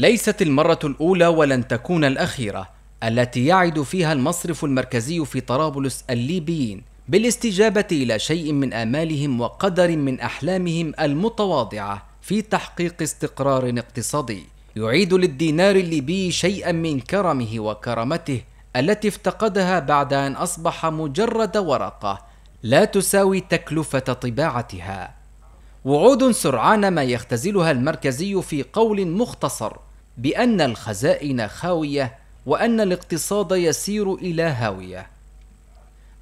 ليست المرة الأولى ولن تكون الأخيرة التي يعد فيها المصرف المركزي في طرابلس الليبيين بالاستجابة إلى شيء من آمالهم وقدر من أحلامهم المتواضعة في تحقيق استقرار اقتصادي يعيد للدينار الليبي شيئا من كرمه وكرامته التي افتقدها بعد أن أصبح مجرد ورقة لا تساوي تكلفة طباعتها وعود سرعان ما يختزلها المركزي في قول مختصر بان الخزائن خاويه وان الاقتصاد يسير الى هاويه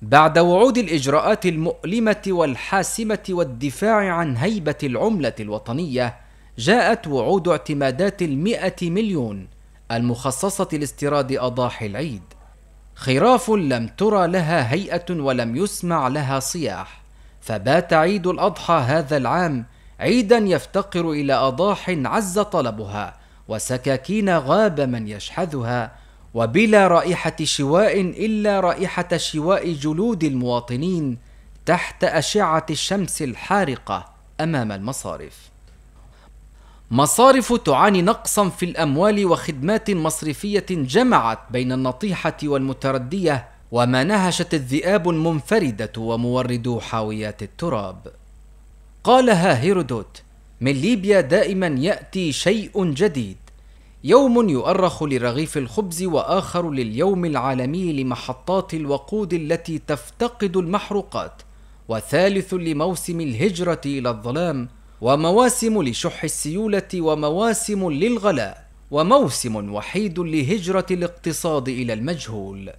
بعد وعود الاجراءات المؤلمه والحاسمه والدفاع عن هيبه العمله الوطنيه جاءت وعود اعتمادات المئه مليون المخصصه لاستيراد اضاحي العيد خراف لم ترى لها هيئه ولم يسمع لها صياح فبات عيد الاضحى هذا العام عيدا يفتقر الى اضاح عز طلبها وسكاكين غاب من يشحذها وبلا رائحة شواء إلا رائحة شواء جلود المواطنين تحت أشعة الشمس الحارقة أمام المصارف. مصارف تعاني نقصا في الأموال وخدمات مصرفية جمعت بين النطيحة والمتردية وما نهشت الذئاب المنفردة وموردو حاويات التراب. قالها هيرودوت: من ليبيا دائما يأتي شيء جديد. يوم يؤرخ لرغيف الخبز واخر لليوم العالمي لمحطات الوقود التي تفتقد المحروقات وثالث لموسم الهجره الى الظلام ومواسم لشح السيوله ومواسم للغلاء وموسم وحيد لهجره الاقتصاد الى المجهول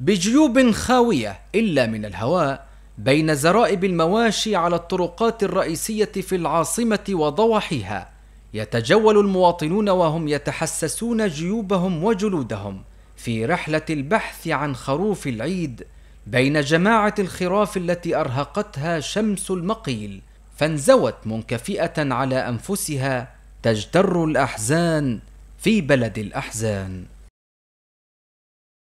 بجيوب خاويه الا من الهواء بين زرائب المواشي على الطرقات الرئيسيه في العاصمه وضواحيها يتجول المواطنون وهم يتحسسون جيوبهم وجلودهم في رحله البحث عن خروف العيد بين جماعه الخراف التي ارهقتها شمس المقيل فانزوت منكفئه على انفسها تجتر الاحزان في بلد الاحزان